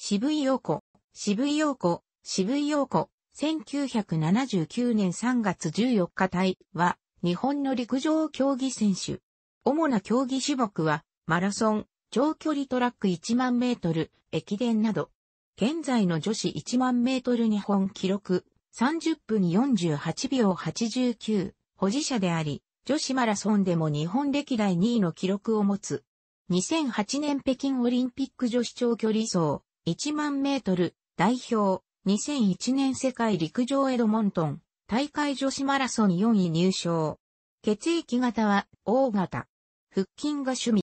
渋井陽子、渋井陽子、渋井陽子、1979年3月14日隊は、日本の陸上競技選手。主な競技種目は、マラソン、長距離トラック1万メートル、駅伝など。現在の女子1万メートル日本記録、30分48秒89、保持者であり、女子マラソンでも日本歴代2位の記録を持つ。2008年北京オリンピック女子長距離走、1万メートル代表2001年世界陸上エドモントン大会女子マラソン4位入賞。血液型は O 型。腹筋が趣味。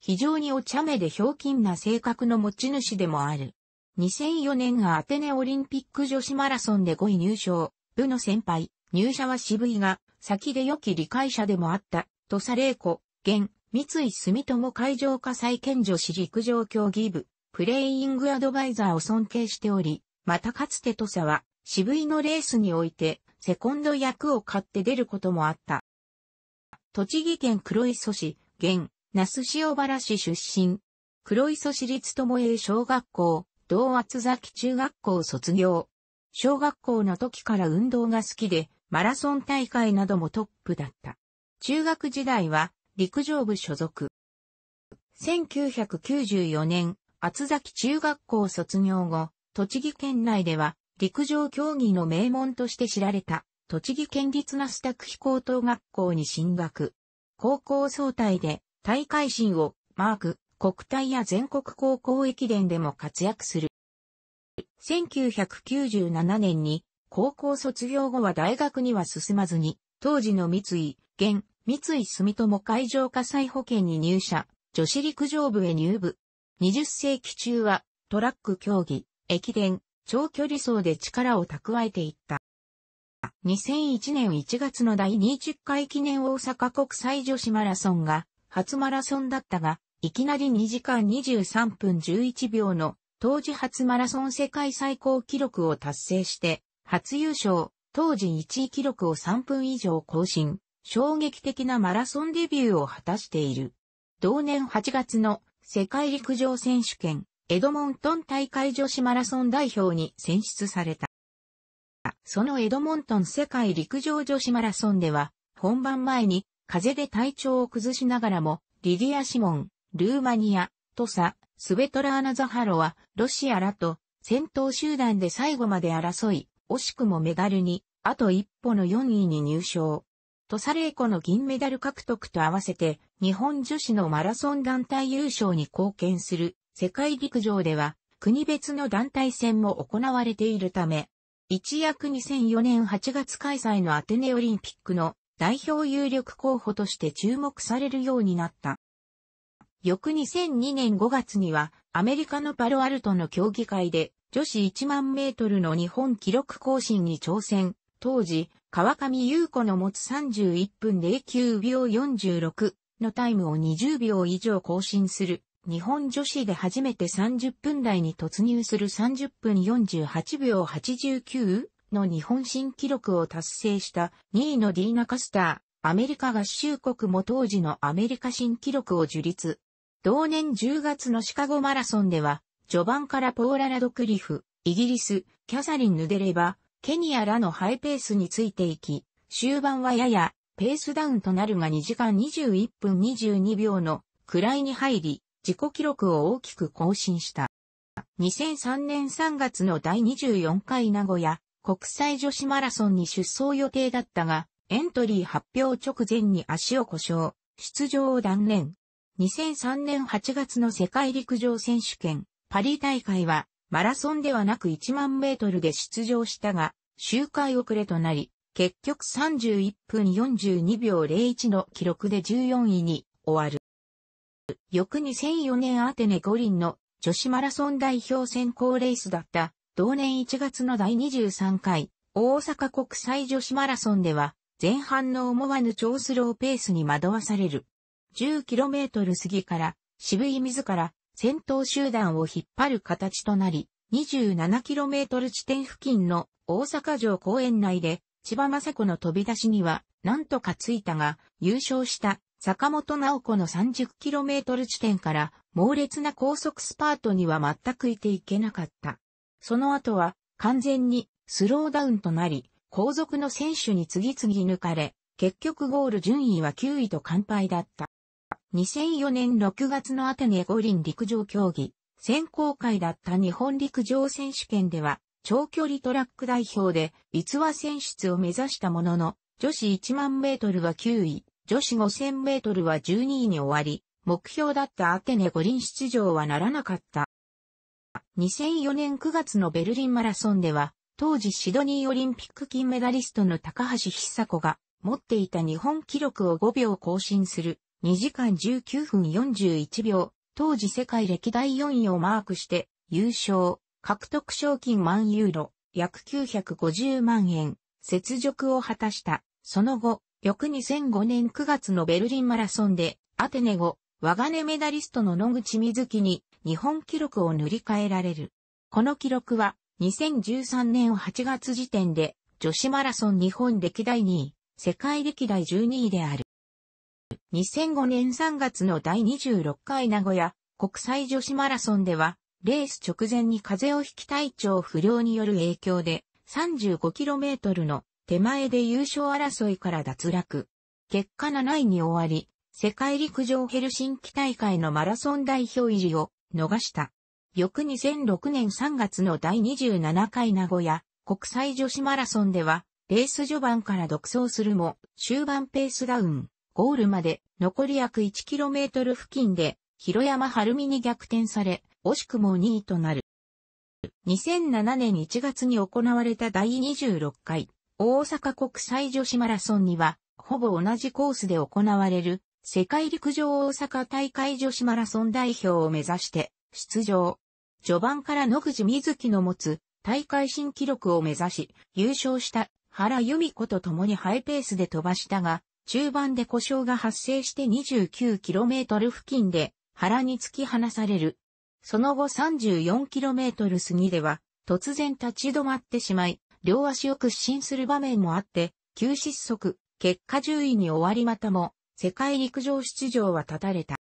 非常にお茶目でひょうきんな性格の持ち主でもある。2004年アテネオリンピック女子マラソンで5位入賞。部の先輩、入社は渋いが、先で良き理解者でもあった、土佐玲子、現、三井住友海上火災県女子陸上競技部、プレイイングアドバイザーを尊敬しており、またかつて土佐は渋井のレースにおいてセコンド役を買って出ることもあった。栃木県黒磯市、現、那須塩原市出身。黒磯市立友栄小学校、同厚崎中学校卒業。小学校の時から運動が好きで、マラソン大会などもトップだった。中学時代は陸上部所属。1994年、厚崎中学校卒業後、栃木県内では陸上競技の名門として知られた、栃木県立那須拓飛高等学校に進学。高校総体で大会心をマーク、国体や全国高校駅伝でも活躍する。1997年に高校卒業後は大学には進まずに、当時の三井、現、三井住友海上火災保険に入社、女子陸上部へ入部。20世紀中はトラック競技、駅伝、長距離走で力を蓄えていった。2001年1月の第20回記念大阪国際女子マラソンが初マラソンだったが、いきなり2時間23分11秒の当時初マラソン世界最高記録を達成して、初優勝、当時1位記録を3分以上更新、衝撃的なマラソンデビューを果たしている。同年8月の世界陸上選手権、エドモントン大会女子マラソン代表に選出された。そのエドモントン世界陸上女子マラソンでは、本番前に風で体調を崩しながらも、リディア・シモン、ルーマニア、トサ、スベトラーナ・ザハロは、ロシアらと、戦闘集団で最後まで争い、惜しくもメダルに、あと一歩の4位に入賞。サレーコの銀メダル獲得と合わせて、日本女子のマラソン団体優勝に貢献する世界陸上では、国別の団体戦も行われているため、一躍2004年8月開催のアテネオリンピックの代表有力候補として注目されるようになった。翌2002年5月には、アメリカのパロアルトの競技会で、女子1万メートルの日本記録更新に挑戦。当時、川上優子の持つ31分09秒46のタイムを20秒以上更新する。日本女子で初めて30分台に突入する30分48秒89の日本新記録を達成した2位のディーナ・カスター。アメリカ合衆国も当時のアメリカ新記録を樹立。同年10月のシカゴマラソンでは、序盤からポーララドクリフ、イギリス、キャサリン・ヌデレバ、ケニアらのハイペースについていき、終盤はややペースダウンとなるが2時間21分22秒の位に入り、自己記録を大きく更新した。2003年3月の第24回名古屋国際女子マラソンに出走予定だったが、エントリー発表直前に足を故障、出場を断念。2003年8月の世界陸上選手権、パリ大会は、マラソンではなく1万メートルで出場したが、周回遅れとなり、結局31分42秒01の記録で14位に終わる。翌2004年アテネ五輪の女子マラソン代表選考レースだった同年1月の第23回大阪国際女子マラソンでは前半の思わぬ超スローペースに惑わされる。10km 過ぎから渋井自ら先頭集団を引っ張る形となり 27km 地点付近の大阪城公園内で、千葉雅子の飛び出しには、なんとかついたが、優勝した坂本直子の 30km 地点から猛烈な高速スパートには全くいていけなかった。その後は完全にスローダウンとなり、後続の選手に次々抜かれ、結局ゴール順位は9位と完敗だった。2004年6月のアテネ五輪陸上競技、選考会だった日本陸上選手権では、長距離トラック代表で、逸話選出を目指したものの、女子1万メートルは9位、女子5000メートルは12位に終わり、目標だったアテネ五輪出場はならなかった。2004年9月のベルリンマラソンでは、当時シドニーオリンピック金メダリストの高橋久子が持っていた日本記録を5秒更新する2時間19分41秒当時世界歴代4位をマークして優勝、獲得賞金万ユーロ、約950万円、雪辱を果たした。その後、翌2005年9月のベルリンマラソンで、アテネ後、我が根メダリストの野口みずきに日本記録を塗り替えられる。この記録は2013年8月時点で女子マラソン日本歴代2位、世界歴代12位である。2005年3月の第26回名古屋国際女子マラソンでは、レース直前に風邪をひき体調不良による影響で 35km の手前で優勝争いから脱落。結果7位に終わり、世界陸上ヘルシンキ大会のマラソン代表入りを逃した。翌2006年3月の第27回名古屋国際女子マラソンでは、レース序盤から独走するも終盤ペースダウン。ゴールまで残り約 1km 付近で、広山晴美に逆転され、惜しくも2位となる。2007年1月に行われた第26回大阪国際女子マラソンには、ほぼ同じコースで行われる世界陸上大阪大会女子マラソン代表を目指して出場。序盤から野口みずきの持つ大会新記録を目指し優勝した原由美子と共にハイペースで飛ばしたが、中盤で故障が発生して 29km 付近で腹に突き放される。その後 34km 過ぎでは突然立ち止まってしまい、両足を屈伸する場面もあって、急失速、結果10位に終わりまたも、世界陸上出場は断たれた。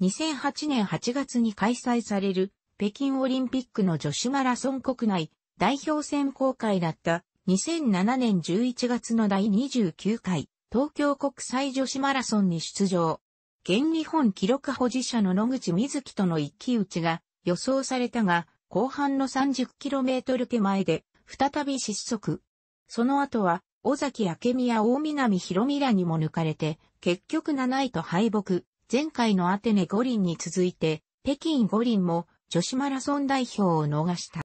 2008年8月に開催される北京オリンピックの女子マラソン国内代表選考会だった2007年11月の第29回東京国際女子マラソンに出場。現日本記録保持者の野口瑞希との一騎打ちが予想されたが、後半の 30km 手前で再び失速。その後は、尾崎明美や大南博美らにも抜かれて、結局7位と敗北。前回のアテネ五輪に続いて、北京五輪も女子マラソン代表を逃した。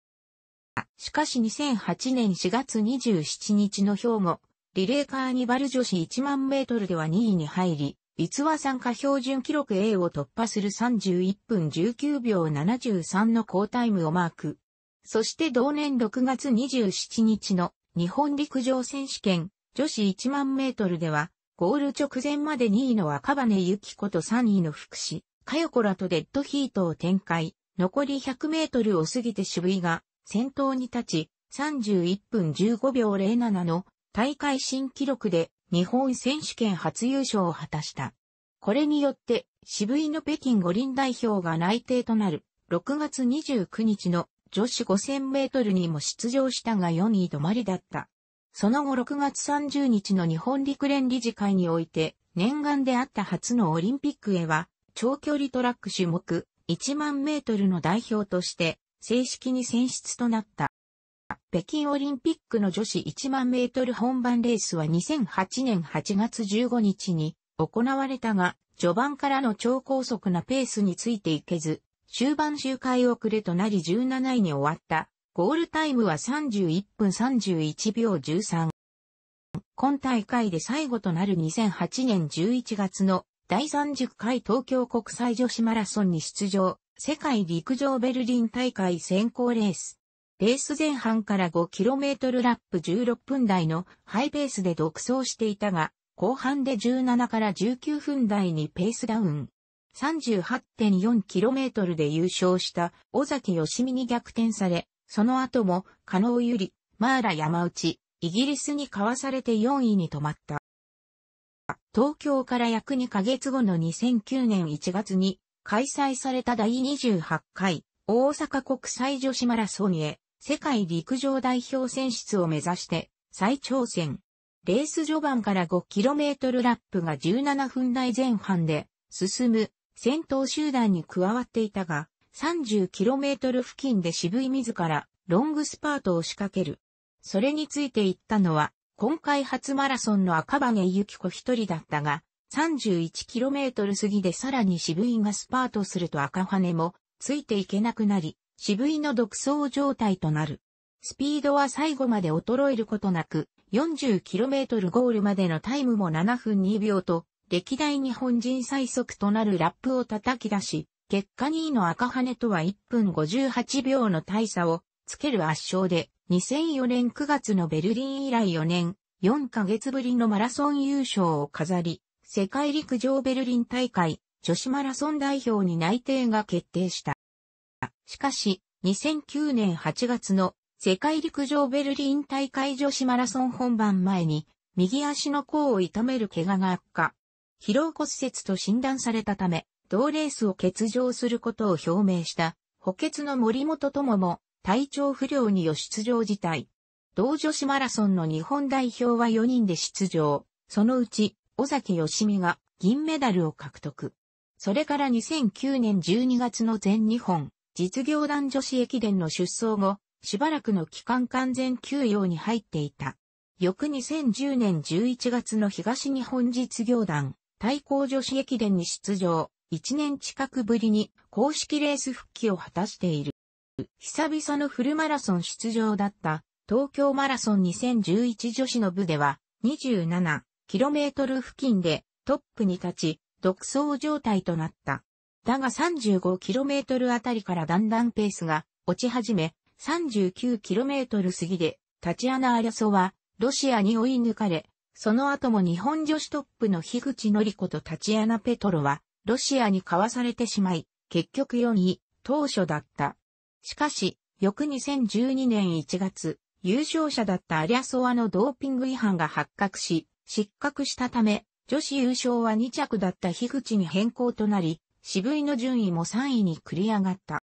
しかし2008年4月27日の兵庫リレーカーニバル女子1万メートルでは2位に入り、逸話参加標準記録 A を突破する31分19秒73の好タイムをマーク。そして同年6月27日の日本陸上選手権女子1万メートルでは、ゴール直前まで2位の赤羽由子と3位の福士、かよこらとデッドヒートを展開、残り100メートルを過ぎて渋井が先頭に立ち、31分15秒07の大会新記録で日本選手権初優勝を果たした。これによって渋井の北京五輪代表が内定となる6月29日の女子5000メートルにも出場したが4位止まりだった。その後6月30日の日本陸連理事会において念願であった初のオリンピックへは長距離トラック種目1万メートルの代表として正式に選出となった。北京オリンピックの女子1万メートル本番レースは2008年8月15日に行われたが、序盤からの超高速なペースについていけず、終盤周回遅れとなり17位に終わった。ゴールタイムは31分31秒13。今大会で最後となる2008年11月の第30回東京国際女子マラソンに出場、世界陸上ベルリン大会選考レース。レース前半から 5km ラップ16分台のハイペースで独走していたが、後半で17から19分台にペースダウン。38.4km で優勝した尾崎よしみに逆転され、その後も、加納ゆり、マーラ山内、イギリスにかわされて4位に止まった。東京から約2ヶ月後の2009年1月に開催された第28回大阪国際女子マラソンへ世界陸上代表選出を目指して再挑戦。レース序盤から 5km ラップが17分台前半で進む先頭集団に加わっていたが 30km 付近で渋い自らロングスパートを仕掛ける。それについて言ったのは今回初マラソンの赤羽幸子一人だったが 31km 過ぎでさらに渋いがスパートすると赤羽もついていけなくなり渋いの独走状態となる。スピードは最後まで衰えることなく、40km ゴールまでのタイムも7分2秒と、歴代日本人最速となるラップを叩き出し、結果2位の赤羽とは1分58秒の大差をつける圧勝で、2004年9月のベルリン以来4年、4ヶ月ぶりのマラソン優勝を飾り、世界陸上ベルリン大会女子マラソン代表に内定が決定した。しかし、2009年8月の世界陸上ベルリン大会女子マラソン本番前に、右足の甲を痛める怪我が悪化。疲労骨折と診断されたため、同レースを欠場することを表明した補欠の森本智も体調不良によ出場辞退。同女子マラソンの日本代表は4人で出場。そのうち、尾崎義美が銀メダルを獲得。それから2009年12月の全日本実業団女子駅伝の出走後、しばらくの期間完全休養に入っていた。翌2010年11月の東日本実業団対抗女子駅伝に出場、1年近くぶりに公式レース復帰を果たしている。久々のフルマラソン出場だった東京マラソン2011女子の部では 27km 付近でトップに立ち独走状態となった。だが 35km あたりからだんだんペースが落ち始め、39km 過ぎで、タチアナ・アリャソは、ロシアに追い抜かれ、その後も日本女子トップの樋口のり子とタチアナ・ペトロは、ロシアに交わされてしまい、結局4位、当初だった。しかし、翌2012年1月、優勝者だったアリャソワのドーピング違反が発覚し、失格したため、女子優勝は2着だった樋口に変更となり、渋井の順位も3位に繰り上がった。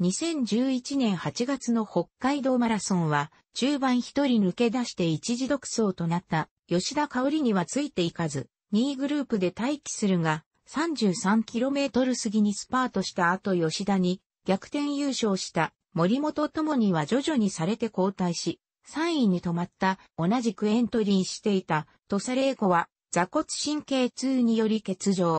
2011年8月の北海道マラソンは、中盤一人抜け出して一時独走となった吉田香織にはついていかず、2位グループで待機するが、33km 過ぎにスパートした後吉田に逆転優勝した森本ともには徐々にされて交代し、3位に止まった同じくエントリーしていた土佐玲子は座骨神経痛により欠場。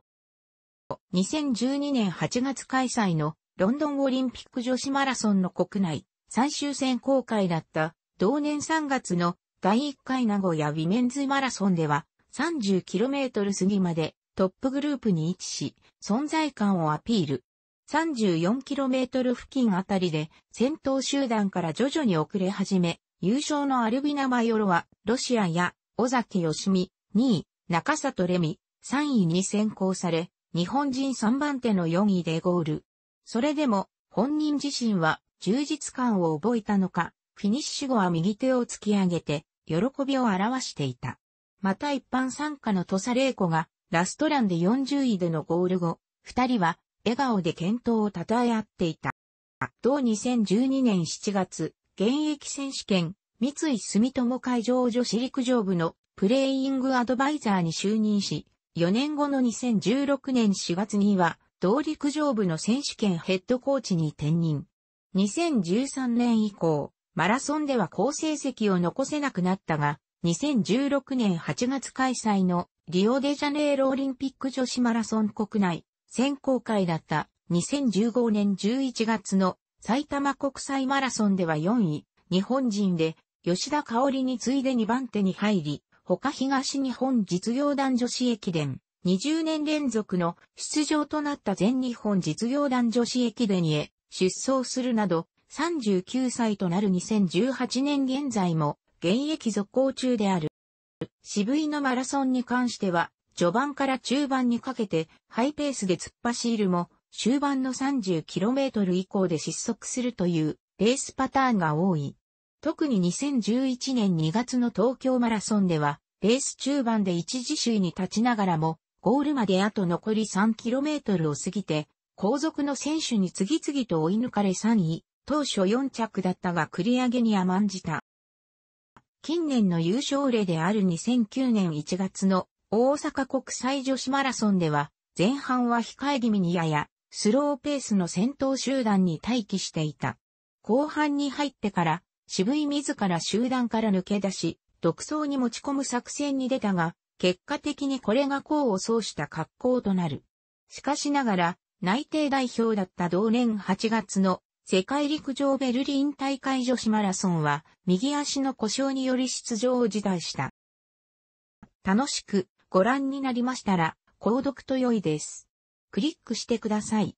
2012年8月開催のロンドンオリンピック女子マラソンの国内最終選考会だった同年3月の第1回名古屋ウィメンズマラソンでは 30km 過ぎまでトップグループに位置し存在感をアピール。34km 付近あたりで先頭集団から徐々に遅れ始め、優勝のアルビナ・マヨロはロシアや尾崎義美2位、中里レミ3位に先行され、日本人3番手の4位でゴール。それでも、本人自身は充実感を覚えたのか、フィニッシュ後は右手を突き上げて、喜びを表していた。また一般参加の土佐玲子が、ラストランで40位でのゴール後、二人は、笑顔で健闘を称え合っていた。同2012年7月、現役選手権、三井住友海上女子陸上部のプレイングアドバイザーに就任し、4年後の2016年4月には、同陸上部の選手権ヘッドコーチに転任。2013年以降、マラソンでは好成績を残せなくなったが、2016年8月開催のリオデジャネイロオリンピック女子マラソン国内選考会だった2015年11月の埼玉国際マラソンでは4位、日本人で吉田香織に次いで2番手に入り、他東日本実業団女子駅伝、20年連続の出場となった全日本実業団女子駅伝へ出走するなど、39歳となる2018年現在も現役続行中である。渋井のマラソンに関しては、序盤から中盤にかけてハイペースで突っ走るも、終盤の 30km 以降で失速するというレースパターンが多い。特に2011年2月の東京マラソンでは、レース中盤で一時首位に立ちながらも、ゴールまであと残り 3km を過ぎて、後続の選手に次々と追い抜かれ3位、当初4着だったが繰り上げに甘んじた。近年の優勝例である2009年1月の大阪国際女子マラソンでは、前半は控え気味にやや、スローペースの先頭集団に待機していた。後半に入ってから、渋井自ら集団から抜け出し、独走に持ち込む作戦に出たが、結果的にこれが功を奏した格好となる。しかしながら、内定代表だった同年8月の世界陸上ベルリン大会女子マラソンは、右足の故障により出場を辞退した。楽しくご覧になりましたら、購読と良いです。クリックしてください。